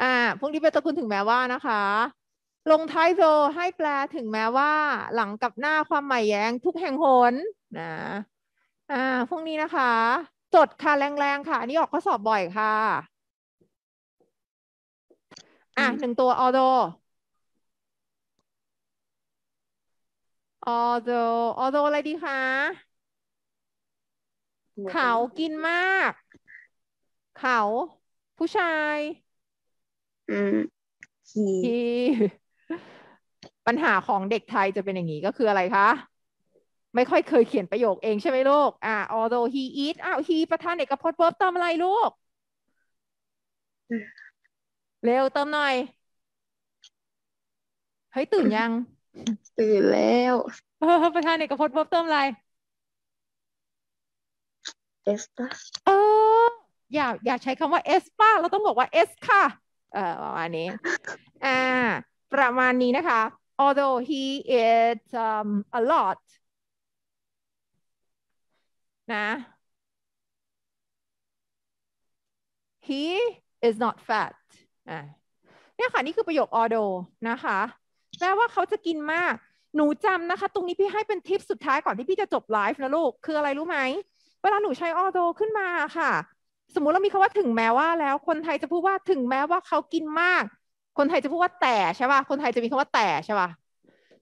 อ่าพวกนี้เป็นตระกูลถึงแม้ว่านะคะ ลงท้ายโซให้แปลถึงแม้ว่า หลังกับหน้าความหมายแย้งทุกแห่งหนนะอ่าพวกนี้นะคะจดค่ะแรงๆค่ะอันนี้ออกข้อสอบบ่อยค่ะอ่าหนึ่งตัวออโดออโดออโดอะไรดีคะเขากินมาก เขา ผู้ชายคีปัญหาของเด็กไทยจะเป็นอย่างนี้ก็คืออะไรคะไม่ค่อยเคยเขียนประโยคเองใช่ไหมลูกอ่า although he eat อ้าว he ประธานเอกพจน์เพิ่มเติมอะไรลูกเร็วเติมหน่อยเฮ้ยตื่นยัง ตื่นแล้วประธานเอกพจน์เพิ่มเติมอะไรเอสป่เอออย่าอย่าใช้คำว่าเอสป่เราต้องบอกว่าเอสค่ะเอ่อประมาณนี้อ่าประมาณนี้นะคะ although he i s um, a lot นะ he is not fat อ่เนี่ยค่ะนี่คือประโยค although นะคะแปลว่าเขาจะกินมากหนูจำนะคะตรงนี้พี่ให้เป็นทิปสุดท้ายก่อนที่พี่จะจบไลฟ์นะลูกคืออะไรรู้ไหมเวลาหนูใช้ออโด o ขึ้นมาค่ะสมมุติ เรามีคำว่าถึงแม้ว่าแล้ว คนไทยจะพูดว่าถึงแม้ว่าเขากินมาก คนไทยจะพูดว่าแต่ใช่ป่ะ คนไทยจะมีคำว่าแต่ใช่ป่ะ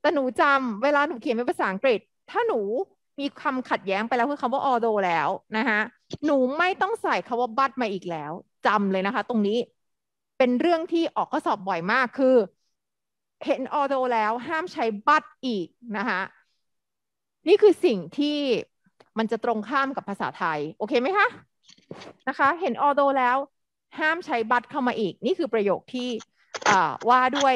แต่หนูจำเวลาหนูเขียนเป็นภาษาอังกฤษ ถ้าหนูมีคำขัดแย้งไปแล้วคือคำว่า although แล้วนะคะหนูไม่ต้องใส่คำว่า but มาอีกแล้วจำเลยนะคะ ตรงนี้เป็นเรื่องที่ออกข้อสอบบ่อยมากคือ เห็น although แล้วห้ามใช้ but อีกนะคะนี่คือสิ่งที่มันจะตรงข้ามกับภาษาไทยโอเคไหมคะนะคะ เห็นออโตแล้ว ห้ามใช้บัตเข้ามาอีก นี่คือประโยคที่ว่าด้วย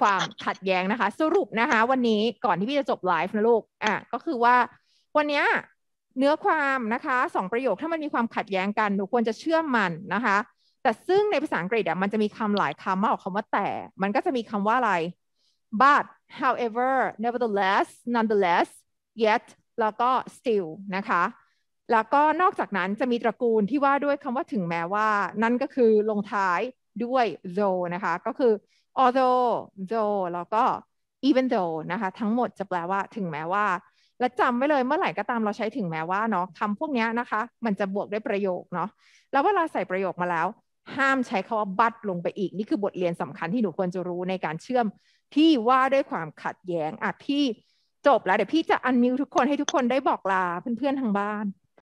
ความขัดแย้งนะคะ สรุปนะคะ วันนี้ก่อนที่พี่จะจบ ไลฟ์นะลูกอ่ะก็คือว่า วันนี้เนื้อความนะคะสองประโยคถ้ามันมีความขัดแย้งกันหนูควรจะเชื่อมมันนะคะ แต่ซึ่งในภาษาอังกฤษอ่ะมันจะมีคำหลายคำมากกว่าคำว่าแต่มันก็จะมีคำว่าอะไร but however nevertheless nonetheless yet แล้วก็ still นะคะแล้วก็นอกจากนั้นจะมีตระกูลที่ว่าด้วยคำว่าถึงแม้ว่านั่นก็คือลงท้ายด้วย though นะคะ ก็คือ although though แล้วก็ even though นะคะทั้งหมดจะแปลว่าถึงแม้ว่า และจำไว้เลยเมื่อไหร่ก็ตามเราใช้ถึงแม้ว่าเนาะคำพวกนี้นะคะ มันจะบวกด้วยประโยคเนาะแล้วเวลาใส่ประโยคมาแล้วห้ามใช้คาว่าบัตลงไปอีกนี่คือบทเรียนสำคัญที่หนูควรจะรู้ในการเชื่อมที่ว่าด้วยความขัดแย้งอ่ะพี่จบ แล้วเดี๋ยวพี่จะอันมิวทุกคนให้ทุกคนได้บอกลาเพื่อนๆทางบ้าน